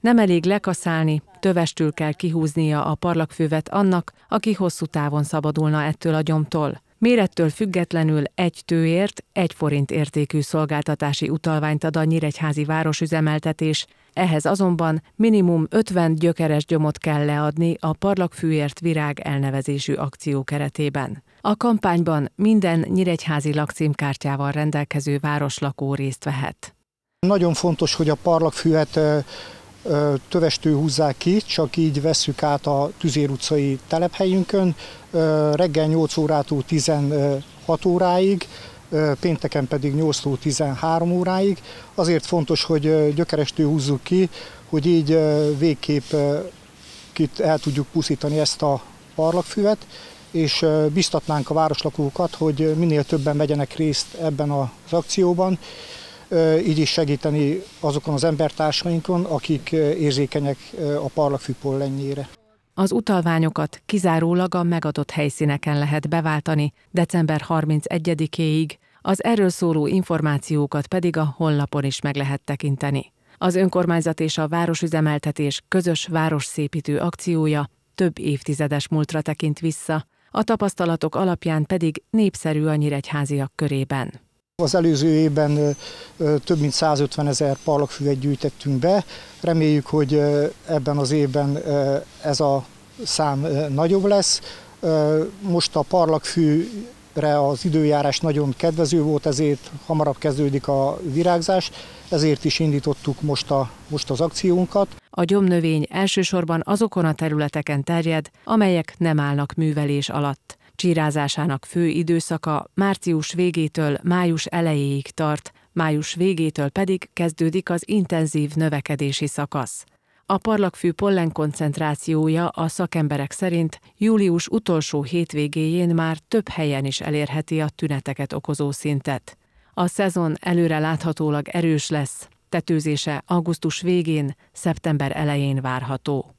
Nem elég lekaszálni, tövestül kell kihúznia a parlagfővet annak, aki hosszú távon szabadulna ettől a gyomtól. Mérettől függetlenül egy tőért, egy forint értékű szolgáltatási utalványt ad a Nyíregyházi városüzemeltetés, ehhez azonban minimum 50 gyökeres gyomot kell leadni a Parlagfűért Virág elnevezésű akció keretében. A kampányban minden nyíregyházi lakcímkártyával rendelkező városlakó részt vehet. Nagyon fontos, hogy a parlagfüvet tövestől húzzák ki, csak így vesszük át a Tüzér utcai telephelyünkön. Reggel 8 órától 16 óráig, pénteken pedig 8-tól 13 óráig. Azért fontos, hogy gyökerestől húzzuk ki, hogy így végképp kit el tudjuk pusztítani ezt a parlagfüvet, és biztatnánk a városlakókat, hogy minél többen vegyenek részt ebben az akcióban, így is segíteni azokon az embertársainkon, akik érzékenyek a parlagfű pollenjére. Az utalványokat kizárólag a megadott helyszíneken lehet beváltani december 31-éig, az erről szóló információkat pedig a honlapon is meg lehet tekinteni. Az önkormányzat és a városüzemeltetés közös városszépítő akciója több évtizedes múltra tekint vissza, a tapasztalatok alapján pedig népszerű a nyíregyháziak körében. Az előző évben több mint 150 ezer parlagfüvet gyűjtettünk be. Reméljük, hogy ebben az évben ez a szám nagyobb lesz. Most a parlagfűre az időjárás nagyon kedvező volt, ezért hamarabb kezdődik a virágzás, ezért is indítottuk most, a, most az akciónkat. A gyomnövény elsősorban azokon a területeken terjed, amelyek nem állnak művelés alatt. Csírázásának fő időszaka március végétől május elejéig tart, május végétől pedig kezdődik az intenzív növekedési szakasz. A parlagfű pollen koncentrációja a szakemberek szerint július utolsó hétvégéjén már több helyen is elérheti a tüneteket okozó szintet. A szezon előre láthatólag erős lesz, tetőzése augusztus végén, szeptember elején várható.